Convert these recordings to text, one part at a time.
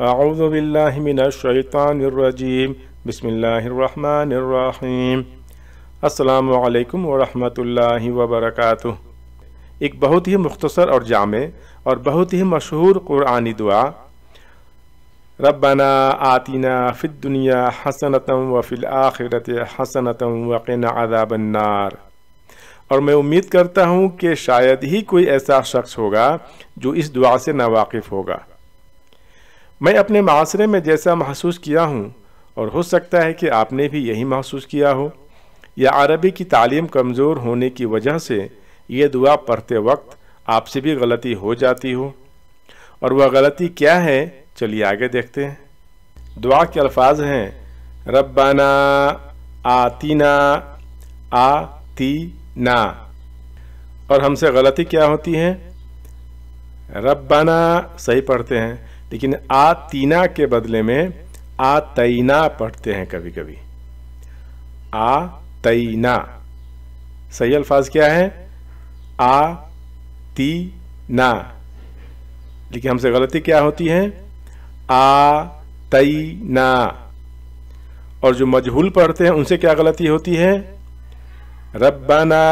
أعوذ بالله من الشيطان الرجيم بسم الله الرحمن الرحيم अस्सलाम वालेकुम वरहमतुल्लाहि वबरकातु एक बहुत ही मुख्तसर और जाम और बहुत ही मशहूर कुरानी दुआ रबना आतिना फ़िद दुनिया हसनतम व फिल आखिरत हसनतम वक़िन अदाबन्नार और मैं उम्मीद करता हूँ कि शायद ही कोई ऐसा शख्स होगा जो इस दुआ से नावाकिफ़ होगा मैं अपने माशरे में जैसा महसूस किया हूँ और हो सकता है कि आपने भी यही महसूस किया हो या अरबी की तालीम कमज़ोर होने की वजह से ये दुआ पढ़ते वक्त आपसे भी गलती हो जाती हो और वह गलती क्या है चलिए आगे देखते हैं दुआ के अल्फाज हैं रब्बाना आतीना आती ना और हमसे गलती क्या होती है रब्बाना सही पढ़ते हैं लेकिन आ तीना के बदले में आ तैना पढ़ते हैं कभी कभी आ तैना सही अल्फाज क्या है आ ती ना लेकिन हमसे गलती क्या होती है आ तई ना और जो मजहूल पढ़ते हैं उनसे क्या गलती होती है रब्बाना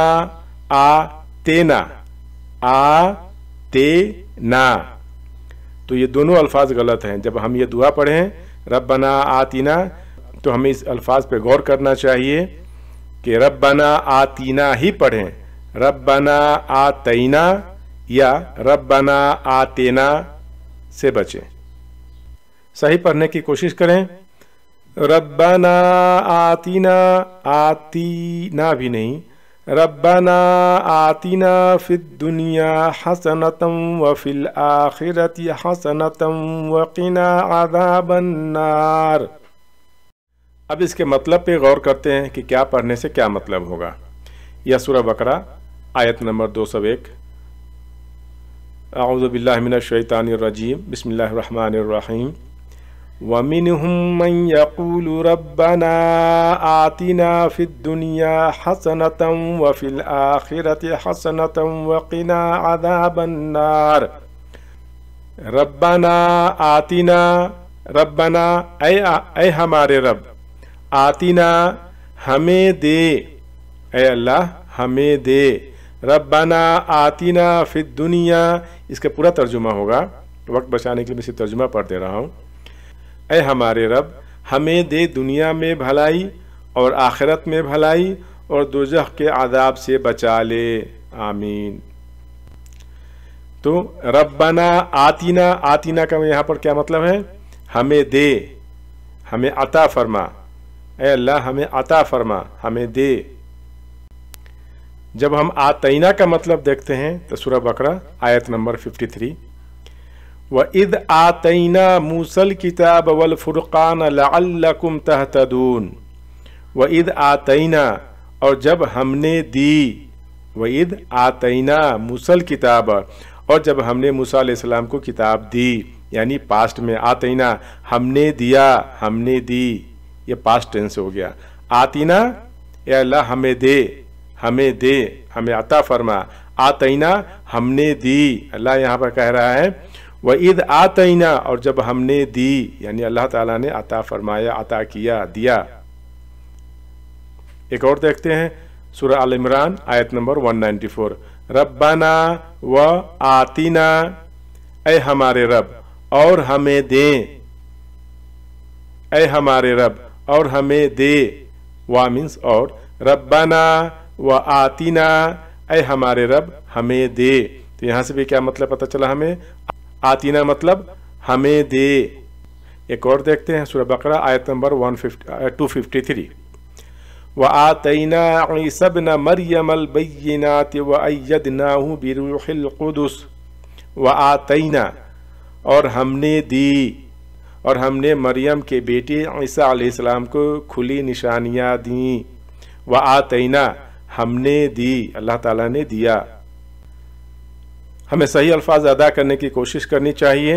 आ तेना आ ते ना तो ये दोनों अल्फाज गलत हैं जब हम ये दुआ पढ़ें बना आतीना तो हमें इस अल्फाज पे गौर करना चाहिए कि रब बना आतीना ही पढ़ें बना आतना या रब बना आतेना से बचें सही पढ़ने की कोशिश करें रबना आतीना आतीना भी नहीं ربنا آتنا في الدنيا حسنة وفي الآخرة حسنة وقنا عذاب النار کہ کیا پڑھنے سے کیا مطلب ہوگا कि क्या पढ़ने آیت نمبر دو سو ایک اعوذ باللہ من الشیطان الرجیم بسم اللہ الرحمن الرحیم ومنهم من يقول ربنا آتنا في الدنيا حسنة وفي الآخرة حسنة وقنا عذاب النار ربنا آتنا ربنا أي أي ہمارے رب آتنا ہمیں دے اے اللہ ہمیں دے ربنا آتنا في الدنيا اس کا پورا ترجمہ ہوگا وقت بچانے کے لیے میں صرف ترجمہ پڑھ دے رہا ہوں ऐ हमारे रब हमें दे दुनिया में भलाई और आखिरत में भलाई और दुजह के आदाब से बचा ले आमीन तो रब्बना आतीना आतीना का यहाँ पर क्या मतलब है हमें दे हमें अता फरमा ए अल्लाह हमें अता फरमा हमें दे जब हम आतना का मतलब देखते हैं तो सूरह बकरा आयत नंबर 53 व इद आतना मूसल किताब वल फुरक़ान लकुम तहतदून व इद आतना और जब हमने दी व इद आतना मूसल किताब और जब हमने मूसा सलाम को किताब दी यानी पास्ट में आतना हमने दिया हमने दी ये पास्ट टेंस हो गया आतना या अल्लाह हमें दे हमें दे हमें अता फरमा आतना हमने दी अल्लाह यहाँ पर कह रहा है व ईद आतना और जब हमने दी यानी अल्लाह ताला ने अता फरमाया अता किया दिया एक और देखते हैं सूर्य आल इमरान आयत नंबर 194 रब्बाना व आतिना ए हमारे रब और हमें दे ए हमारे रब और हमें दे वा मीन्स और रब्बाना व आतीना ऐ हमारे रब हमें दे तो यहां से भी क्या मतलब पता चला हमें आतीना मतलब हमें दे एक और देखते हैं सूर्य बकरा आयत number one two fifty three व आतना सब न मरियम अलबैनात व अयद नाहू बिरुखुदस व आतना और हमने दी और हमने मरियम के बेटे ईसा आसमाम को खुली निशानियाँ दी व आतना हमने दी अल्लाह ताला ने दिया हमें सही अल्फाज अदा करने की कोशिश करनी चाहिए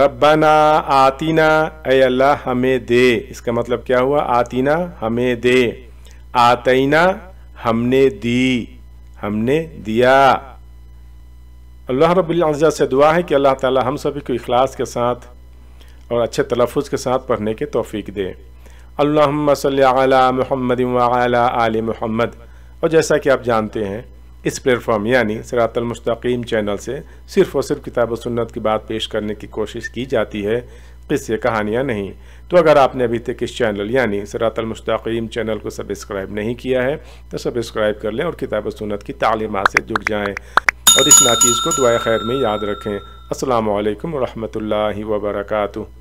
रब्बाना आतीना ए अल्लाह हमें दे इसका मतलब क्या हुआ आतीना हमें दे आतना हमने दी हमने दिया अल्लाह रबाल से दुआ है कि अल्लाह ताला हम सभी को इखलास के साथ और अच्छे तलफ़ के साथ पढ़ने के तोफ़ी दे अल्लाम महमद आल महमद और जैसा कि आप जानते हैं इस प्लेटफॉर्म यानी सरातलमस्तकीम चैनल से सिर्फ और सिर्फ किताब सुन्नत की बात पेश करने की कोशिश की जाती है किस्से कहानियाँ नहीं तो अगर आपने अभी तक इस चैनल यानी सरातलमस्तकीम चैनल को सब्सक्राइब नहीं किया है तो सब्सक्राइब कर लें और किताब सुन्नत की तालीमत से जुड़ जाएँ और इस नाचीज़ को दुआ खैर में याद रखें असल वरहमल वर्का